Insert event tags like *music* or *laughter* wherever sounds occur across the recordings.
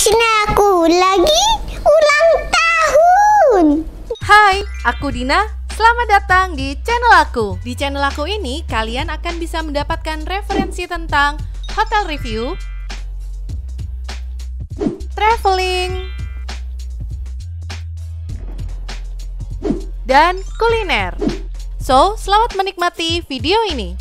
Krishna aku lagi ulang tahun. Hai, aku Dina. Selamat datang di channel aku. Di channel aku ini, kalian akan bisa mendapatkan referensi tentang hotel review, traveling, dan kuliner. So, selamat menikmati video ini.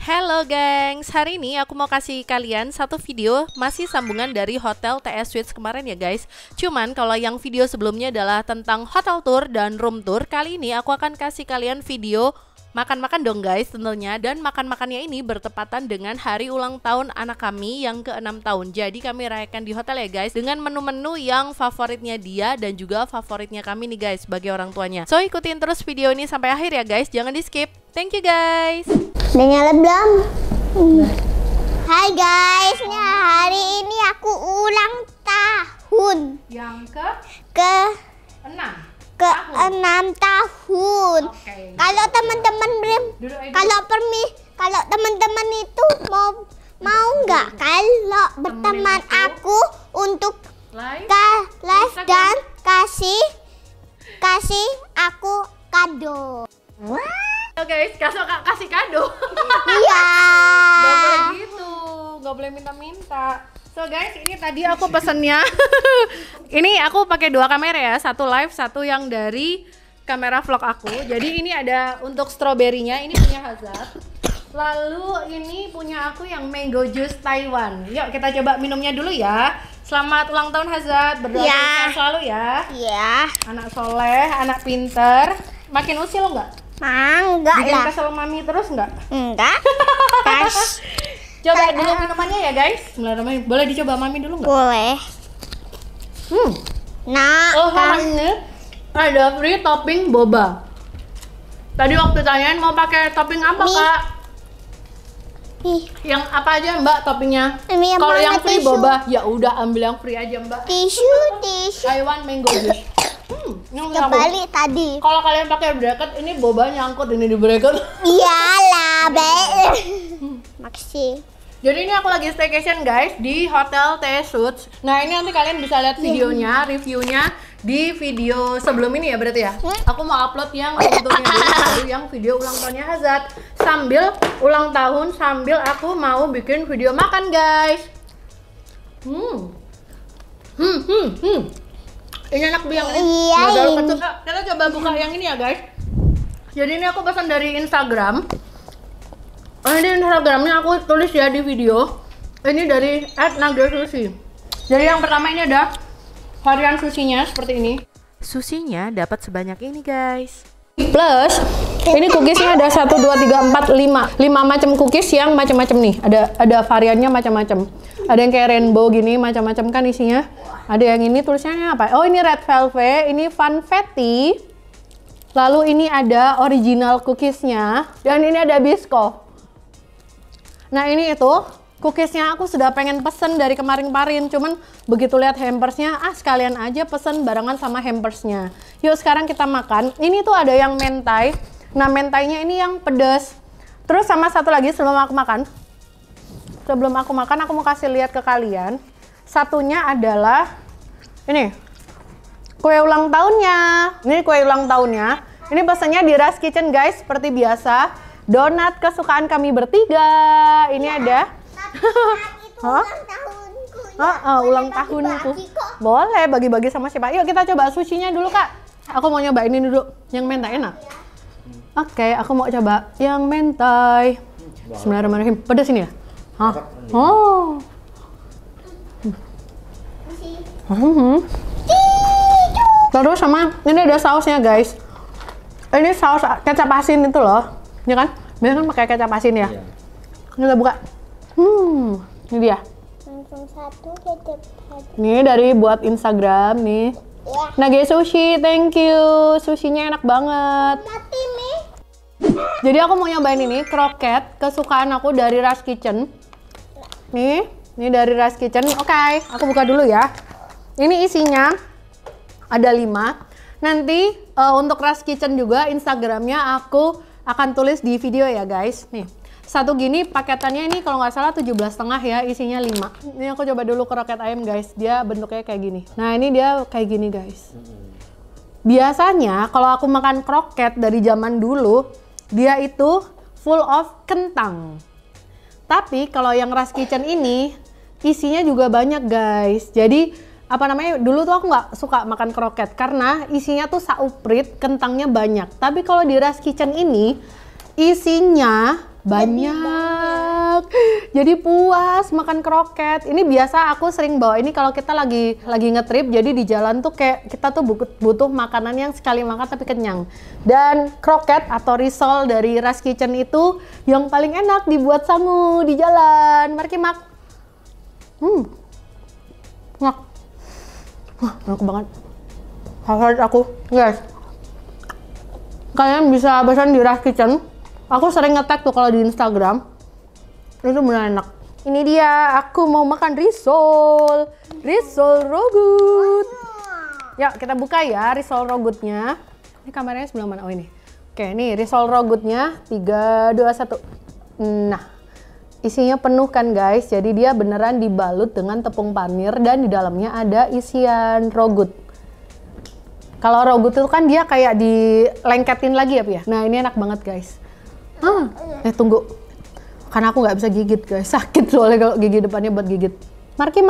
Halo gengs, hari ini aku mau kasih kalian satu video masih sambungan dari Hotel TS Suites kemarin ya guys Cuman kalau yang video sebelumnya adalah tentang hotel tour dan room tour Kali ini aku akan kasih kalian video makan-makan dong guys tentunya dan makan-makannya ini bertepatan dengan hari ulang tahun anak kami yang ke-6 tahun. Jadi kami rayakan di hotel ya guys dengan menu-menu yang favoritnya dia dan juga favoritnya kami nih guys sebagai orang tuanya. So ikutin terus video ini sampai akhir ya guys, jangan di-skip. Thank you guys. Udah nyala belum? Hai guys, nah, hari ini aku ulang tahun. Yang ke? Ke 6 ke enam tahun. Okay. Kalau teman-teman belum, kalau permi, kalau teman-teman itu mau mau nggak kalau berteman aku untuk live live dan kasih kasih aku kado. Wah. Oke, okay, kasih kasih kado. Iya. *laughs* Gak boleh gitu nggak boleh minta-minta so guys ini tadi aku *laughs* pesennya *laughs* ini aku pakai dua kamera ya satu live satu yang dari kamera vlog aku jadi ini ada untuk stroberinya ini punya Hazard lalu ini punya aku yang mango juice Taiwan yuk kita coba minumnya dulu ya selamat ulang tahun Hazard berdoa ya. selalu ya iya anak soleh anak pinter makin usil nggak? enggak Bikin kesel mami terus nggak? Enggak. Pas. *laughs* Coba Kaya dulu ah. minumannya ya guys. Bismillahirrahmanirrahim. Boleh dicoba mami dulu nggak? Boleh. Hmm. Nah. Oh kan. ini ada free topping boba. Tadi waktu tanyain mau pakai topping apa Mie. kak? Ih. Yang apa aja mbak toppingnya? Kalau yang free tisu. boba ya udah ambil yang free aja mbak. Tisu, tisu. I mango juice. Hmm, kembali tadi. Kalau kalian pakai bracket, ini bobanya nyangkut ini di bracket. Iyalah, *laughs* be makasih Jadi ini aku lagi staycation guys di Hotel Suits. Nah ini nanti kalian bisa lihat iya. videonya, reviewnya di video sebelum ini ya berarti ya. Hmm? Aku mau upload yang untungnya dulu, yang video ulang tahunnya Hazard sambil ulang tahun sambil aku mau bikin video makan guys. Hmm, hmm, hmm, hmm. Ini enak banget. Ya. Iya. Kita coba buka yang ini ya guys. Jadi ini aku pesan dari Instagram oh, ini instagramnya aku tulis ya di video ini dari Susi. jadi yang pertama ini ada varian susinya seperti ini susinya dapat sebanyak ini guys plus ini cookiesnya ada 1, 2, 3, 4, 5 5 macam cookies yang macam-macam nih ada ada variannya macam-macam ada yang kayak rainbow gini macam-macam kan isinya ada yang ini tulisannya apa oh ini red velvet ini funfetti lalu ini ada original cookiesnya dan ini ada bisco Nah ini itu cookiesnya aku sudah pengen pesen dari kemarin-kemarin cuman begitu lihat hampersnya ah sekalian aja pesen barengan sama hampersnya yuk sekarang kita makan ini tuh ada yang mentai nah mentainya ini yang pedas terus sama satu lagi sebelum aku makan sebelum aku makan aku mau kasih lihat ke kalian satunya adalah ini kue ulang tahunnya ini kue ulang tahunnya ini pesannya di Ras Kitchen guys seperti biasa donat kesukaan kami bertiga. Ini ya, ada. *laughs* Hah? Ya. uh, ulang tahunku. Ya. Ah, Boleh bagi-bagi sama siapa? Yuk kita coba sucinya dulu kak. Aku mau nyoba ini dulu. Yang mentai enak. Ya. Oke, okay, aku mau coba yang mentai. Bismillahirrahmanirrahim. Pedas ini ya? Hah? Oh. Hmm. hmm. Terus sama ini ada sausnya guys. Ini saus kecap asin itu loh. Ini ya kan, biasanya kan pakai kecap asin ya. Iya. ini udah buka. Hmm, ini dia. Langsung satu kecap asin. ini dari buat Instagram nih. Iya. Nage sushi, thank you. Sushinya enak banget. Jadi aku mau nyobain ini kroket kesukaan aku dari Rush Kitchen. Nih, ini dari Rush Kitchen. Oke, okay, aku buka dulu ya. Ini isinya ada lima. Nanti uh, untuk Rush Kitchen juga Instagramnya aku akan tulis di video ya guys. Nih, satu gini paketannya ini kalau nggak salah 17 setengah ya isinya lima ini aku coba dulu kroket ayam guys dia bentuknya kayak gini nah ini dia kayak gini guys biasanya kalau aku makan kroket dari zaman dulu dia itu full of kentang tapi kalau yang Ras Kitchen ini isinya juga banyak guys jadi apa namanya dulu tuh aku nggak suka makan kroket karena isinya tuh sauprit kentangnya banyak tapi kalau di Ras Kitchen ini isinya banyak. Jadi puas makan kroket. Ini biasa aku sering bawa ini kalau kita lagi lagi ngetrip jadi di jalan tuh kayak kita tuh butuh makanan yang sekali makan tapi kenyang. Dan kroket atau risol dari Ras Kitchen itu yang paling enak dibuat sangu di jalan. Mari mak. Hmm. nggak Wah, enak banget. Favorit aku, guys. Kalian bisa pesan di Rush Kitchen. Aku sering ngetek tuh kalau di Instagram. Itu benar enak. Ini dia, aku mau makan risol. Risol rogut. Ya, kita buka ya risol rogutnya. Ini kamarnya sebelah mana? Oh ini. Oke, ini risol rogutnya. tiga dua satu. Nah isinya penuh kan guys jadi dia beneran dibalut dengan tepung panir dan di dalamnya ada isian rogut kalau rogut itu kan dia kayak dilengketin lagi ya Pia ya? nah ini enak banget guys hmm. eh tunggu karena aku nggak bisa gigit guys *laughs* sakit soalnya kalau gigi depannya buat gigit marki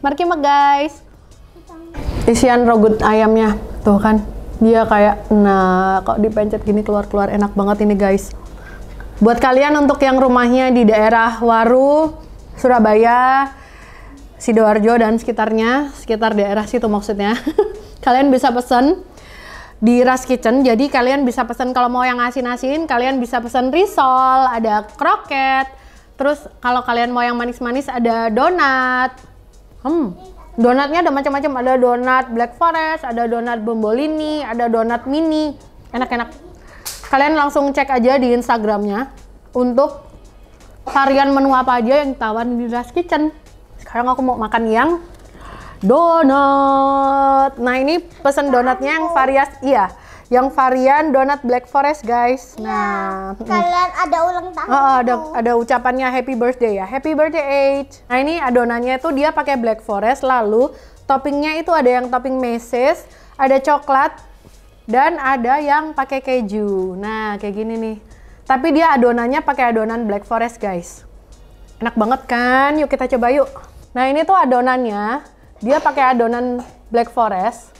markimak guys isian rogut ayamnya tuh kan dia kayak nah kok dipencet gini keluar-keluar enak banget ini guys Buat kalian untuk yang rumahnya di daerah Waru, Surabaya, Sidoarjo dan sekitarnya, sekitar daerah situ maksudnya. *laughs* kalian bisa pesen di Ras Kitchen. Jadi kalian bisa pesen kalau mau yang asin-asin, kalian bisa pesen risol, ada kroket. Terus kalau kalian mau yang manis-manis ada donat. Hmm. Donatnya ada macam-macam, ada donat black forest, ada donat bombolini, ada donat mini. Enak-enak kalian langsung cek aja di Instagramnya untuk varian menu apa aja yang tawan di Ras Kitchen. Sekarang aku mau makan yang donat. Nah ini pesen donatnya yang varias, iya, yang varian donat Black Forest guys. Ya, nah, mm. kalian ada ulang tahun. Oh, ada ada ucapannya Happy Birthday ya, Happy Birthday Age. Nah ini adonannya itu dia pakai Black Forest, lalu toppingnya itu ada yang topping meses, ada coklat, dan ada yang pakai keju. Nah, kayak gini nih. Tapi dia adonannya pakai adonan black forest, guys. Enak banget kan? Yuk kita coba yuk. Nah, ini tuh adonannya. Dia pakai adonan black forest.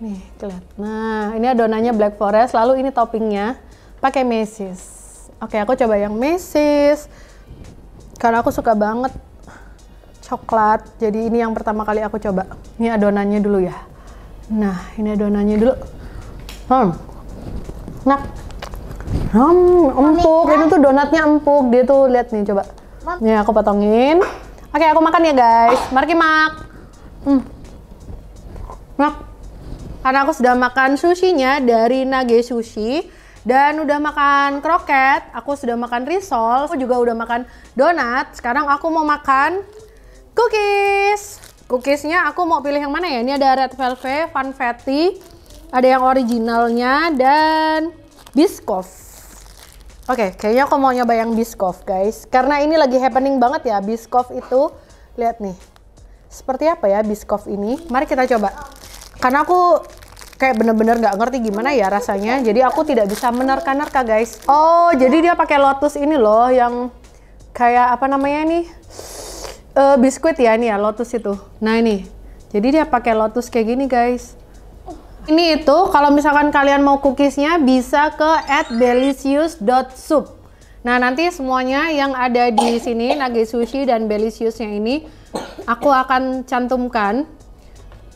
Nih, kelihatan. Nah, ini adonannya black forest, lalu ini toppingnya pakai mesis. Oke, aku coba yang mesis. Karena aku suka banget coklat. Jadi ini yang pertama kali aku coba. Ini adonannya dulu ya. Nah, ini adonannya dulu hmm. enak hmm, empuk ini tuh donatnya empuk dia tuh lihat nih coba ini aku potongin oke aku makan ya guys mari mak hmm. Nah. karena aku sudah makan sushinya dari Nage Sushi dan udah makan kroket, aku sudah makan risol, aku juga udah makan donat. Sekarang aku mau makan cookies. Cookiesnya aku mau pilih yang mana ya? Ini ada red velvet, funfetti, ada yang originalnya dan Biscoff. Oke, okay, kayaknya aku mau nyoba yang Biscoff, guys. Karena ini lagi happening banget ya Biscoff itu. Lihat nih. Seperti apa ya Biscoff ini? Mari kita coba. Karena aku kayak bener-bener nggak ngerti gimana ya rasanya. Jadi aku tidak bisa menerka-nerka, guys. Oh, jadi dia pakai Lotus ini loh yang kayak apa namanya ini? Uh, biskuit ya ini ya Lotus itu. Nah, ini. Jadi dia pakai Lotus kayak gini, guys. Ini itu kalau misalkan kalian mau cookiesnya bisa ke @belisius.soup. Nah, nanti semuanya yang ada di sini Nage Sushi dan Belisiusnya ini aku akan cantumkan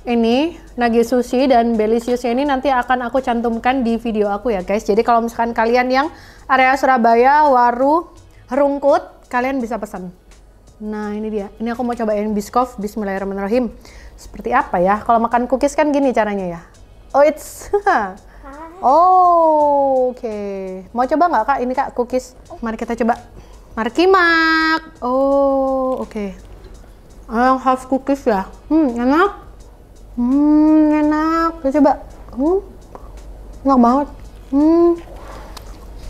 ini Nage Sushi dan Belisiusnya ini nanti akan aku cantumkan di video aku ya guys. Jadi kalau misalkan kalian yang area Surabaya, Waru, Rungkut, kalian bisa pesan. Nah, ini dia. Ini aku mau cobain biskof. Bismillahirrahmanirrahim. Seperti apa ya? Kalau makan cookies kan gini caranya ya. Oh, it's *laughs* Oh, oke. Okay. Mau coba nggak kak? Ini kak cookies. Mari kita coba. Mari kimak. Oh, oke. Okay. Yang half cookies ya. Hmm, enak. Hmm, enak. Kita coba. Hmm, enak banget. Hmm.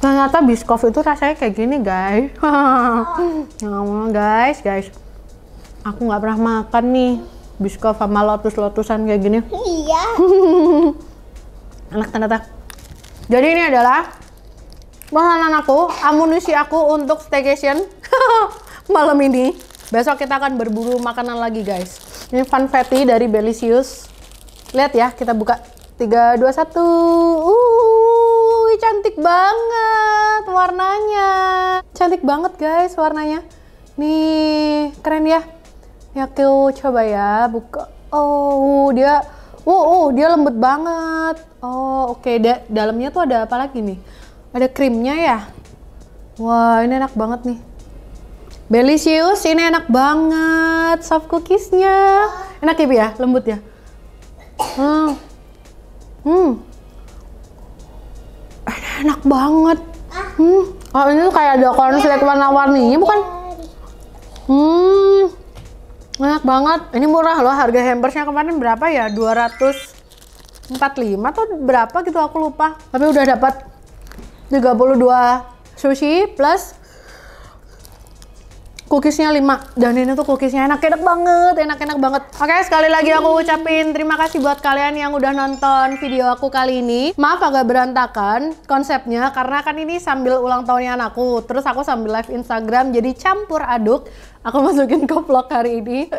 Ternyata biskof itu rasanya kayak gini guys. *laughs* oh. guys, guys. Aku nggak pernah makan nih biskop sama lotus-lotusan kayak gini. Iya. *laughs* Enak ternyata. Jadi ini adalah makanan aku, amunisi aku untuk staycation *laughs* malam ini. Besok kita akan berburu makanan lagi guys. Ini funfetti dari Belicious. Lihat ya, kita buka. 3, 2, 1. Uh, cantik banget warnanya. Cantik banget guys warnanya. Nih, keren ya. Nyakil coba ya buka. Oh, dia uh oh, dia lembut banget. Oh, oke. Okay. Da dalamnya tuh ada apa lagi nih? Ada krimnya ya? Wah, ini enak banget nih. Belicious, ini enak banget. Soft cookiesnya. Enak ya, Bi ya? Lembut ya? Hmm. Hmm. Enak banget. Hmm. Oh, ini tuh kayak ada cornflake warna warni bukan? Hmm enak banget. Ini murah loh harga hampersnya kemarin berapa ya? 245 atau berapa gitu aku lupa. Tapi udah dapat 32 sushi plus Cookiesnya 5 dan ini tuh cookiesnya enak-enak banget, enak-enak banget. Oke, sekali lagi aku ucapin terima kasih buat kalian yang udah nonton video aku kali ini. Maaf agak berantakan konsepnya karena kan ini sambil ulang tahunnya anakku, terus aku sambil live Instagram jadi campur aduk aku *laughs* masukin ke vlog hari ini.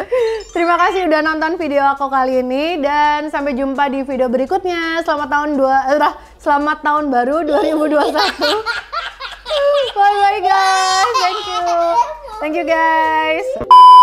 Terima kasih udah nonton video aku kali ini dan sampai jumpa di video berikutnya. Selamat tahun dua, eh, selamat tahun baru 2021. Bye bye guys, thank you. Thank you guys.